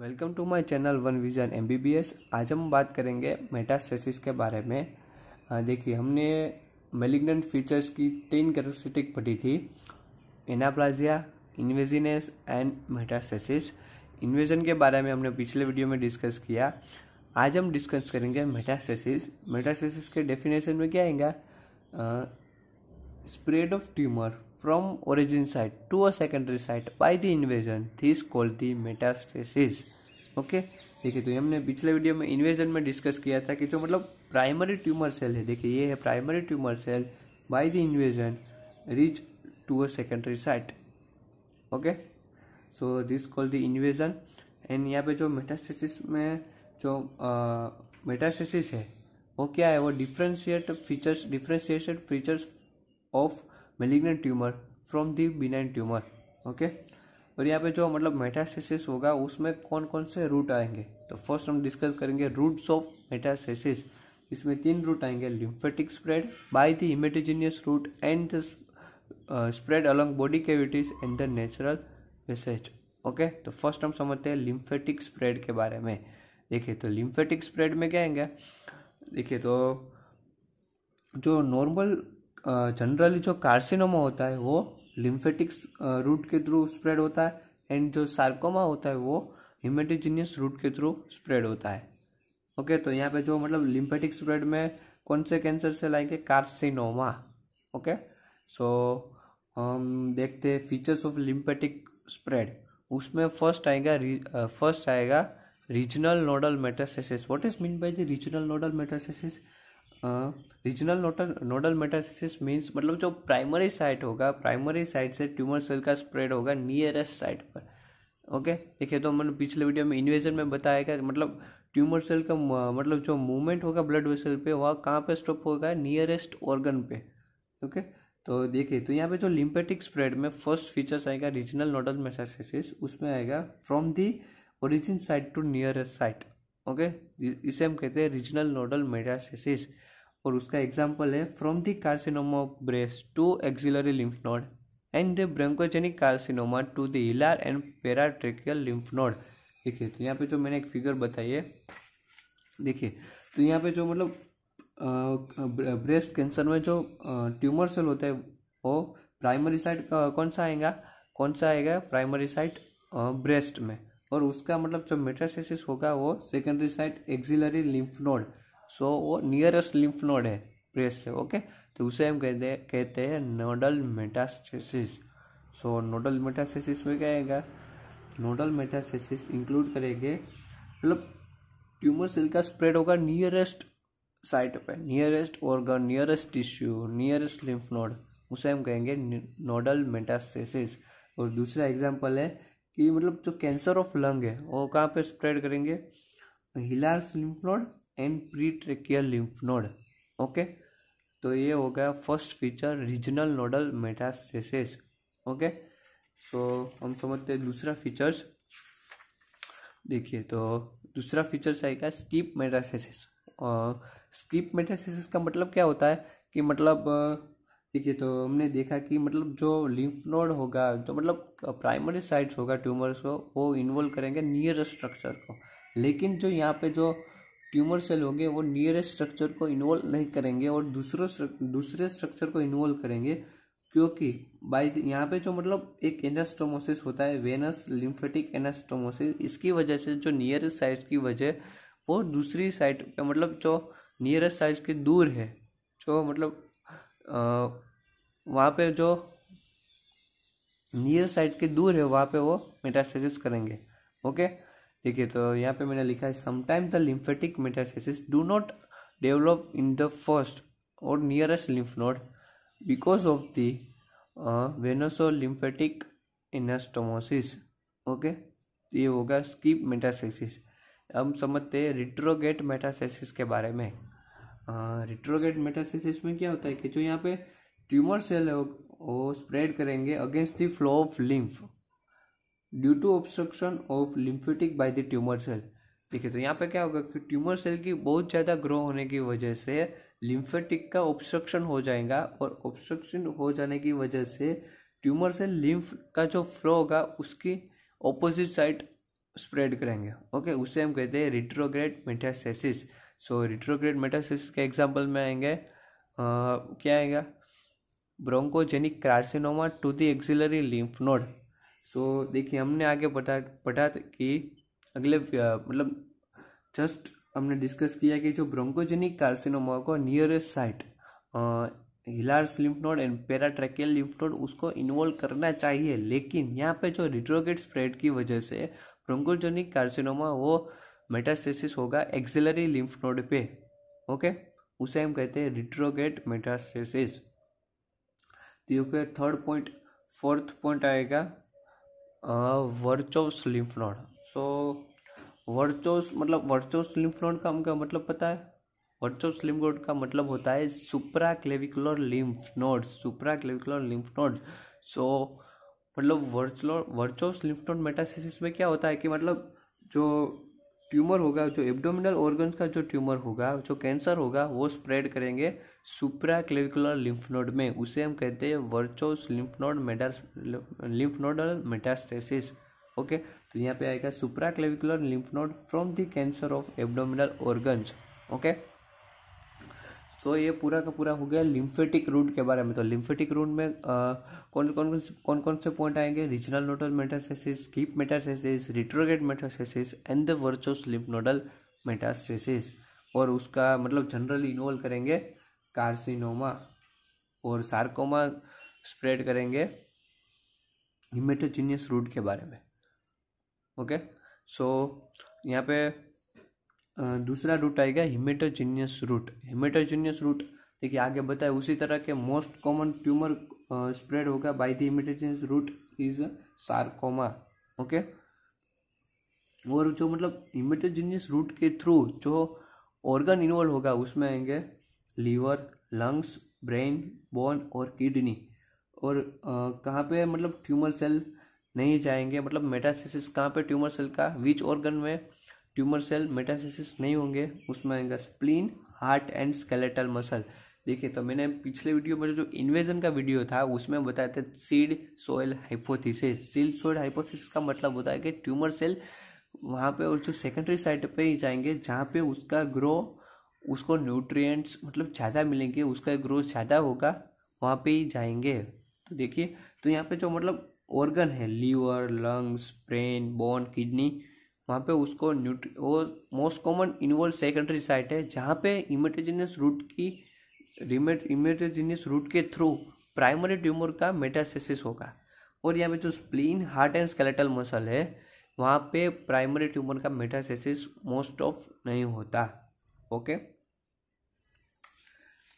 Welcome to my channel one vision MBBS आज हम बात करेंगे मेटास्टेसिस के बारे में देखिए हमने मेलिग्नेंट फीचर्स की तीन कैरेक्टरिस्टिक पढ़ी थी anaplasia invasiveness and metastasis invasion के बारे में हमने पिछले वीडियो में डिस्कस किया आज हम डिस्कस करेंगे मेटास्टेसिस मेटास्टेसिस के डेफिनेशन में क्या आएगा spread of tumour from origin site to a secondary site by the invasion this called the metastasis okay देखिए तो हमने पिछले वीडियो में इन्वेजन में डिस्कस किया था कि जो मतलब प्राइमरी ट्यूमर सेल है देखिए ये है primary tumour cell by the invasion reach to a secondary site okay so this call the invasion and यहाँ पे जो मेटास्टेसिस में जो मेटास्टेसिस है वो क्या है वो differentiate features differentiated features of malignant tumour from the benign tumour okay और यहाँ पे जो मतलब मेटास्टेसिस होगा उसमें कौन कौन से रूट आएंगे तो फर्स्ट हम डिस्कस करेंगे रूट्स ऑफ मेटास्टेसिस इसमें तीन रूट आएंगे lymphatic spread by the haematogenous route and the spread along body cavities and the natural message okay तो फर्स्ट हम समझते हैं लिम्फेटिक स्प्रेड के बारे में देखिए तो लिम्फेटिक स्प्रेड में क्या आएंगे देखिए तो जो नॉर्मल जनरली जो कार्सिनोमा होता है वो लिम्फेटिक रूट के थ्रू स्प्रेड होता है एंड जो सार्कोमा होता है वो हिमेटिजीनियस रूट के थ्रू स्प्रेड होता है ओके okay, तो यहाँ पे जो मतलब लिम्फेटिक स्प्रेड में कौन से कैंसर से लाएंगे कार्सिनोमा ओके सो हम देखते हैं फीचर्स ऑफ लिम्फेटिक स्प्रेड उसमें फर्स्ट आएगा फर्स्ट आएगा regional nodal metastasis what is mean by the regional nodal metastasis regional nodal nodal metastasis means मतलब जो प्राइमरी साइट होगा प्राइमरी साइट से ट्यूमर सेल का स्प्रेड होगा नियरेस्ट साइट पर ओके देखिए तो मैंने पिछले वीडियो में इन्वेजन में बताया गया मतलब ट्यूमर सेल का मतलब जो मूवमेंट होगा ब्लड वेसल पे वह कहाँ पे स्टॉप होगा नियरेस्ट ऑर्गन पे ओके तो देखिए तो यहाँ पे जो लिम्पेटिक स्प्रेड में फर्स्ट फीचर्स आएगा रीजनल नोडल मेटास्टेसिस उसमें आएगा from the origin site to nearest site okay इसे हम कहते हैं रीजनल नोडल मेटास्टेसिस और उसका एग्जाम्पल है from the carcinoma of breast to axillary lymph node and the bronchogenic carcinoma to the hilar and paratracheal lymph node देखिए तो यहाँ पे जो मैंने एक फिगर बताई है देखिए तो यहाँ पे जो मतलब ब्रेस्ट कैंसर में जो ट्यूमर सेल होता है वो प्राइमरी साइट कौन सा आएगा कौन सा आएगा प्राइमरी साइट ब्रेस्ट में और उसका मतलब जो मेटास्टेसिस होगा वो secondary side axillary lymph node so वो नियरेस्ट लिम्फ नोड है प्रेस से ओके तो उसे हम कहते कहते हैं nodal metastasis so nodal metastasis में क्या आएगा नोडल मेटास्टेसिस इंक्लूड करेंगे मतलब ट्यूमर सेल का स्प्रेड होगा नियरेस्ट साइट पे nearest organ nearest tissue nearest lymph node उसे हम कहेंगे नोडल मेटास्टेसिस और दूसरा एग्जाम्पल है कि मतलब जो कैंसर ऑफ लंग है वो कहाँ पे स्प्रेड करेंगे hilar lymph node and pretracheal lymph node okay तो ये हो गया first feature regional nodal metastasis okay so हम समझते हैं दूसरा फीचर्स देखिए तो दूसरा फीचर्स आएगा स्कीप मेटास्टेसिस स्कीप मेटास्टेसिस का मतलब क्या होता है कि मतलब देखिए तो हमने देखा कि मतलब जो लिम्फ नोड होगा जो मतलब प्राइमरी साइड्स होगा ट्यूमर्स को वो इन्वॉल्व करेंगे नियरेस्ट स्ट्रक्चर को लेकिन जो यहाँ पे जो ट्यूमर सेल होंगे वो नियरेस्ट स्ट्रक्चर को इन्वॉल्व नहीं करेंगे और दूसरों दूसरे स्ट्रक्चर को इन्वॉल्व करेंगे क्योंकि बाई यहाँ पे जो मतलब एक एनास्टोमोसिस होता है वेनस लिम्फेटिक एनास्टोमोसिस इसकी वजह से जो नियरेस्ट साइड की वजह वो दूसरी साइड मतलब जो नियरेस्ट साइड के दूर है जो मतलब वहाँ पे जो नियर साइड के दूर है वहाँ पे वो मेटास्टेसिस करेंगे ओके देखिए तो यहाँ पे मैंने लिखा है sometime the lymphatic metastasis do not develop in the first और nearest lymph node because of the venous lymphatic anastomosis okay ये होगा स्कीप मेटास्टेसिस हम समझते हैं रिट्रोगेट मेटास्टेसिस के बारे में रिट्रोगेट मेटासिस में क्या होता है कि जो यहाँ पे ट्यूमर सेल है वो स्प्रेड करेंगे against the flow of lymph due to obstruction of lymphatic by the tumour cell देखिए तो यहाँ पे क्या होगा कि ट्यूमर सेल की बहुत ज़्यादा ग्रो होने की वजह से लिम्फेटिक का ऑब्स्ट्रक्शन हो जाएगा और ऑब्स्ट्रक्शन हो जाने की वजह से ट्यूमर सेल लिम्फ का जो फ्लो होगा उसकी ऑपोजिट साइड स्प्रेड करेंगे ओके उसे हम कहते हैं रिट्रोग्रेट मेटास्टेसिस सो रिट्रोग्रेड मेटासिस के एग्जाम्पल में आएंगे क्या आएगा bronchogenic carcinoma to the axillary lymph node so देखिए हमने आगे पढ़ा पढ़ा कि अगले मतलब जस्ट हमने डिस्कस किया कि जो ब्रोंकोजेनिक कार्सिनोमा को nearest site hilar lymph node and paratracheal lymph node उसको इन्वॉल्व करना चाहिए लेकिन यहाँ पे जो रिट्रोगेट स्प्रेड की वजह से ब्रोंकोजेनिक कार्सिनोमा वो मेटास्टेसिस होगा एक्सिलरी लिम्फ नोड पे ओके उसे हम कहते हैं रिट्रोगेट मेटास्टेसिस देखिए थर्ड पॉइंट फोर्थ पॉइंट आएगा वर्चोस लिम्फ नोड सो वर्चोस मतलब वर्चोस लिम्फ नोड का उनका मतलब पता है वर्चोस लिम्फ नोड का मतलब होता है supraclavicular lymph node supraclavicular lymph node so मतलब वर्चलो वर्चोस लिम्फ नोड मेटासिस में क्या होता है कि मतलब जो ट्यूमर होगा जो एब्डोमिनल ऑर्गन्स का जो ट्यूमर होगा जो कैंसर होगा वो स्प्रेड करेंगे सुप्रा क्लिकुलर लिम्फ नोड में उसे हम कहते हैं वर्चोस लिम्फ नोड मेटास लिम्फ नोडल मेटास्टेसिस ओके तो यहाँ पे आएगा supraclavicular lymph node from the cancer of abdominal organs okay so तो ये पूरा का पूरा हो गया लिम्फेटिक रूट के बारे में तो लिम्फेटिक रूट में कौन कौन कौन कौन से पॉइंट आएंगे regional nodal metastasis skip metastasis retrograde metastasis and the Virchow's lymph nodal metastasis और उसका मतलब जनरल इन्वॉल्व करेंगे कार्सिनोमा और सार्कोमा स्प्रेड करेंगे हिमेटोजीनियस रूट के बारे में ओके सो यहाँ पे दूसरा रूट आएगा हिमेटोजीनियस रूट हिमेटोजीनियस रूट देखिए आगे बताए उसी तरह के मोस्ट कॉमन ट्यूमर स्प्रेड होगा by the haematogenous route is sarcoma okay और जो मतलब हिमेटोजिनियस रूट के थ्रू जो ऑर्गन इन्वॉल्व होगा उसमें आएंगे लीवर लंग्स ब्रेन बोन और किडनी और कहाँ पे मतलब ट्यूमर सेल नहीं जाएंगे मतलब मेटासिस कहाँ पे ट्यूमर सेल का विच ऑर्गन में ट्यूमर सेल मेटासिस नहीं होंगे उसमें आएगा spleen heart and skeletal muscle देखिए तो मैंने पिछले वीडियो में जो इन्वेजन का वीडियो था उसमें बताया था seed soil hypothesis seed soil hypothesis का मतलब होता है कि ट्यूमर सेल वहाँ पे और जो सेकेंडरी साइड पे ही जाएंगे जहाँ पे उसका ग्रो उसको न्यूट्रिएंट्स मतलब ज़्यादा मिलेंगे उसका ग्रोथ ज़्यादा होगा वहाँ पे ही जाएंगे तो देखिए तो यहाँ पे जो मतलब ऑर्गन है liver lungs brain bone kidney वहाँ पे उसको न्यूट्री वो most common involve secondary site है जहाँ पे इमेटोजिनियस रूट की रिमेट इमेटोजिनियस रूट के थ्रू प्राइमरी ट्यूमर का मेटास्टेसिस होगा और यहाँ पे जो spleen heart and skeletal muscle है वहाँ पे प्राइमरी ट्यूमर का मेटास्टेसिस मोस्ट ऑफ नहीं होता ओके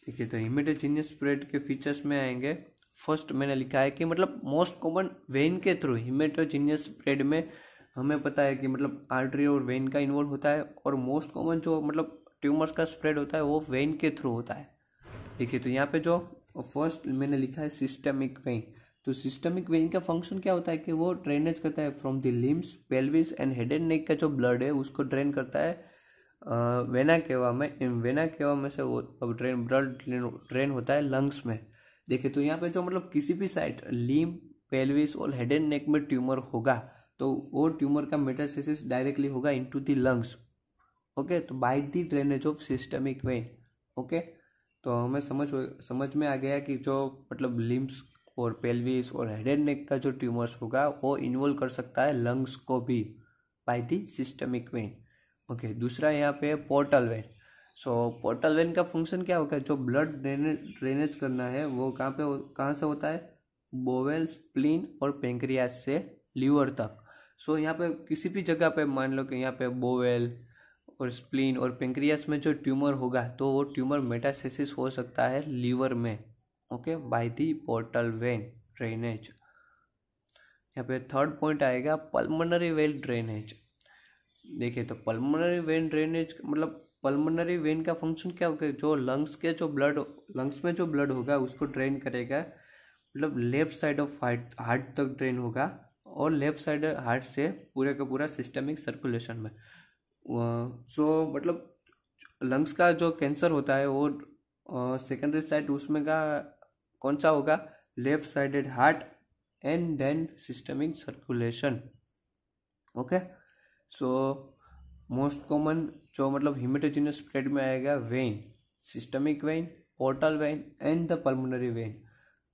ठीक है तो हिमेटोजिनियस स्प्रेड के फीचर्स में आएंगे फर्स्ट मैंने लिखा है कि मतलब मोस्ट कॉमन वेन के थ्रू हिमेटोजीनियस स्प्रेड में हमें पता है कि मतलब आर्टरी और वेन का इन्वॉल्व होता है और मोस्ट कॉमन जो मतलब ट्यूमर्स का स्प्रेड होता है वो वेन के थ्रू होता है देखिए तो यहाँ पे जो फर्स्ट मैंने लिखा है सिस्टमिक वेन तो सिस्टमिक वेन का फंक्शन क्या होता है कि वो ड्रेनेज करता है from the limbs pelvis and head and neck का जो ब्लड है उसको ड्रेन करता है वेना केवा में वेना केवा में से वो अब ड्रेन ब्लड ड्रेन होता है लंग्स में देखिए तो यहाँ पे जो मतलब किसी भी साइड लीम पेल्विस और हेड एंड नेक में ट्यूमर होगा तो वो ट्यूमर का मेटास्टेसिस डायरेक्टली होगा इनटू टू लंग्स ओके तो by the drainage of systemic vein okay तो हमें समझ समझ में आ गया कि जो मतलब लिम्स और पेल्विस और हेड एंड नेक का जो ट्यूमर्स होगा वो इन्वॉल्व कर सकता है लंग्स को भी by the systemic vein okay दूसरा यहाँ पे portal vein so portal vein का फंक्शन क्या होगा जो ब्लड ड्रेनेज करना है वो कहाँ पे कहाँ से होता है बोवेल स्प्लीन और पेंक्रियाज से लीवर तक सो यहाँ पे किसी भी जगह पे मान लो कि यहाँ पे बोवेल और स्प्लीन और पेंक्रियास में जो ट्यूमर होगा तो वो ट्यूमर मेटासिस हो सकता है लीवर में okay by the portal vein drainage यहाँ पे थर्ड पॉइंट आएगा पल्मोनरी वेल ड्रेनेज देखिए तो पल्मोनरी वेन ड्रेनेज मतलब पल्मोनरी वेन का फंक्शन क्या होगा जो लंग्स के जो ब्लड लंग्स में जो ब्लड होगा उसको ड्रेन करेगा मतलब left side of heart heart तक ड्रेन होगा और लेफ्ट साइड हार्ट से पूरे का पूरा सिस्टमिक सर्कुलेशन में सो मतलब लंग्स का जो कैंसर होता है वो सेकेंडरी साइड उसमें का कौन सा होगा left sided heart and then systemic circulation okay so most common जो मतलब हिमेटोजिनस प्लेट में आएगा vein systemic vein portal vein and the pulmonary vein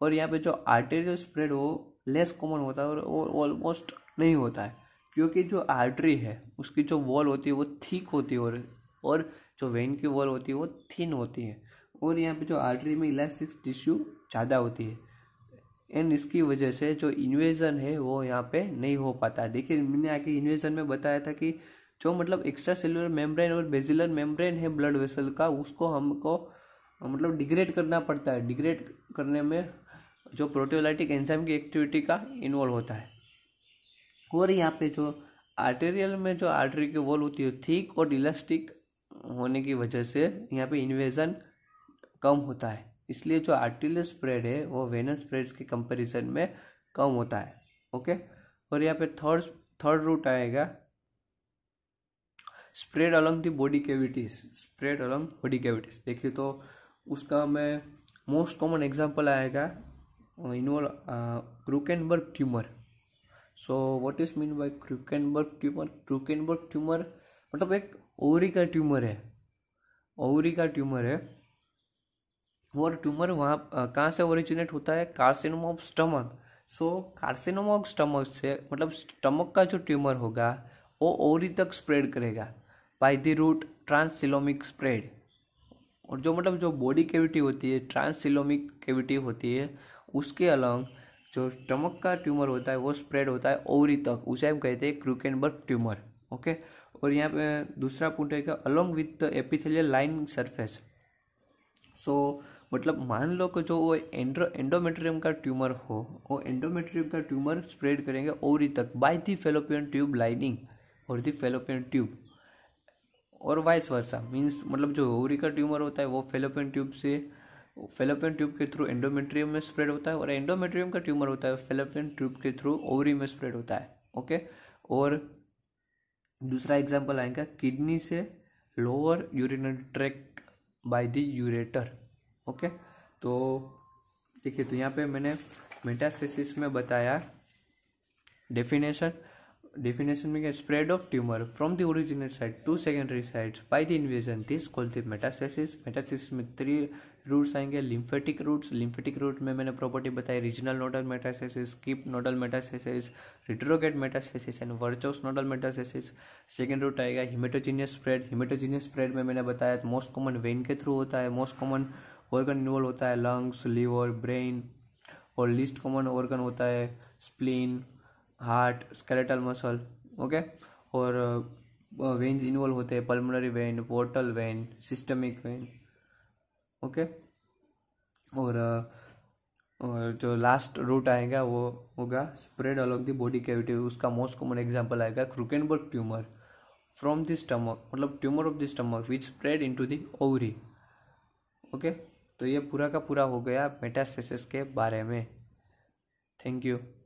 और यहाँ पे जो आर्टेरियल स्प्रेड हो लेस कॉमन होता है और ऑलमोस्ट नहीं होता है क्योंकि जो आर्टरी है उसकी जो वॉल होती है वो थीक होती है और जो वेन की वॉल होती है वो थिन होती है और यहाँ पे जो आर्टरी में इलास्टिक टिश्यू ज़्यादा होती है एंड इसकी वजह से जो इन्वेजन है वो यहाँ पे नहीं हो पाता है देखिए मैंने आगे इन्वेजन में बताया था कि जो मतलब एक्स्ट्रा सेलुलर मेम्ब्रेन और बेजिलर मेम्ब्रेन है ब्लड वेसल का उसको हमको मतलब डिग्रेड करना पड़ता है डिग्रेड करने में जो प्रोटियोलाइटिक एंजाइम की एक्टिविटी का इन्वॉल्व होता है और यहाँ पे जो आर्टेरियल में जो आर्टरी की वॉल होती है थीक और इलास्टिक होने की वजह से यहाँ पे इन्वेजन कम होता है इसलिए जो आर्टेरियल स्प्रेड है वो वेनस स्प्रेड के कंपैरिजन में कम होता है ओके और यहाँ पे थर्ड थर्ड रूट आएगा spread along the body cavities spread along body cavities देखिए तो उसका हमें मोस्ट कॉमन एग्जाम्पल आएगा involve uh, Krukenberg tumor. So what is mean by Krukenberg tumor? Krukenberg tumor मतलब एक ओवरी का ट्यूमर है ओवरी का ट्यूमर है और ट्यूमर वहाँ uh, कहाँ से ओरिजिनेट होता है carcinoma of stomach so carcinoma of stomach से मतलब स्टमक का जो ट्यूमर होगा वो ओवरी तक स्प्रेड करेगा by the route transcoelomic spread और जो मतलब जो बॉडी कैविटी होती है ट्रांसिलोमिक कैविटी होती है उसके अलॉन्ग जो स्टमक का ट्यूमर होता है वो स्प्रेड होता है ओवरी तक उसे हम कहते हैं क्रूकेनबर्ग ट्यूमर ओके और यहाँ पे दूसरा पॉइंट है कि along with the epithelial line surface so मतलब मान लो कि जो वो एंड्रो एंडोमेट्रियम का ट्यूमर हो वो एंडोमेट्रियम का ट्यूमर स्प्रेड करेंगे ओवरी तक by the fallopian tube lining और दी फेलोपियन ट्यूब और वाइस वर्षा मीन्स मतलब जो ओवरी का ट्यूमर होता है वो फेलोपियन ट्यूब से फेलोपियन ट्यूब के थ्रू एंडोमेट्रियम में स्प्रेड होता है और एंडोमेट्रियम का ट्यूमर होता है फेलोपियन ट्यूब के थ्रू ओवरी में स्प्रेड होता है ओके और दूसरा एग्जाम्पल आएगा किडनी से lower urinary tract by the ureter okay तो देखिए तो यहाँ पे मैंने मेटास्टेसिस में बताया डेफिनेशन में क्या spread of tumour from the original site to secondary sites by the invasion this called the metastasis metastasis में थ्री रूट्स आएंगे लिम्फेटिक रूट्स लिम्फेटिक रूट में मैंने प्रॉपर्टी बताई regional nodal metastasis skip nodal metastasis retrograde metastasis and Virchow's nodal metastasis second route आएगा haematogenous spread haematogenous spread में मैंने बताया most common vein के थ्रू होता है मोस्ट कॉमन ऑर्गन इन्वॉल्व होता है लंग्स लीवर ब्रेन और लिस्ट कॉमन ऑर्गन होता है spleen heart skeletal muscle okay और वेन्स इन्वॉल्व होते हैं pulmonary vein portal vein systemic vein okay और और जो लास्ट रूट आएगा वो होगा spread along the body cavity उसका मोस्ट कॉमन एग्जांपल आएगा Krukenberg tumour from the stomach मतलब tumour of the stomach which spread into the ovary okay तो ये पूरा का पूरा हो गया मेटास्टेसिस के बारे में थैंक यू